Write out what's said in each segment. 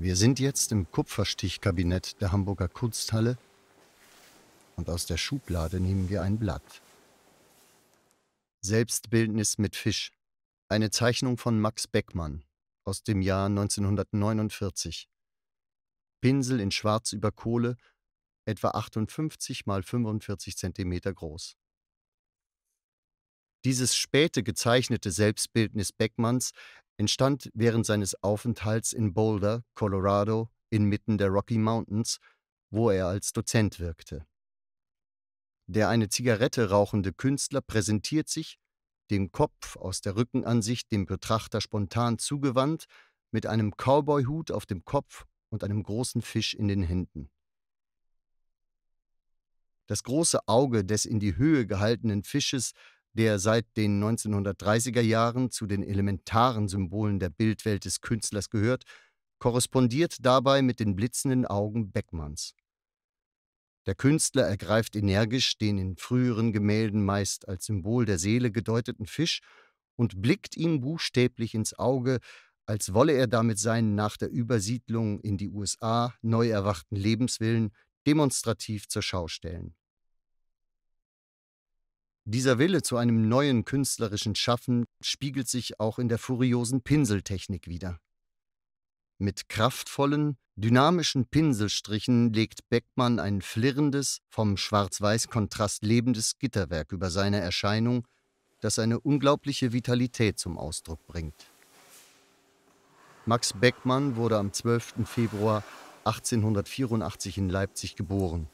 Wir sind jetzt im Kupferstichkabinett der Hamburger Kunsthalle und aus der Schublade nehmen wir ein Blatt. Selbstbildnis mit Fisch. Eine Zeichnung von Max Beckmann aus dem Jahr 1949. Pinsel in Schwarz über Kohle, etwa 58 mal 45 cm groß. Dieses späte gezeichnete Selbstbildnis Beckmanns entstand während seines Aufenthalts in Boulder, Colorado, inmitten der Rocky Mountains, wo er als Dozent wirkte. Der eine Zigarette rauchende Künstler präsentiert sich, den Kopf aus der Rückenansicht dem Betrachter spontan zugewandt, mit einem Cowboyhut auf dem Kopf und einem großen Fisch in den Händen. Das große Auge des in die Höhe gehaltenen Fisches der seit den 1930er Jahren zu den elementaren Symbolen der Bildwelt des Künstlers gehört, korrespondiert dabei mit den blitzenden Augen Beckmanns. Der Künstler ergreift energisch den in früheren Gemälden meist als Symbol der Seele gedeuteten Fisch und blickt ihm buchstäblich ins Auge, als wolle er damit seinen nach der Übersiedlung in die USA neu erwachten Lebenswillen demonstrativ zur Schau stellen. Dieser Wille zu einem neuen künstlerischen Schaffen spiegelt sich auch in der furiosen Pinseltechnik wider. Mit kraftvollen, dynamischen Pinselstrichen legt Beckmann ein flirrendes, vom Schwarz-Weiß-Kontrast lebendes Gitterwerk über seine Erscheinung, das eine unglaubliche Vitalität zum Ausdruck bringt. Max Beckmann wurde am 12. Februar 1884 in Leipzig geboren.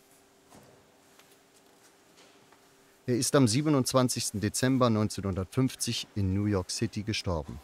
Er ist am 27. Dezember 1950 in New York City gestorben.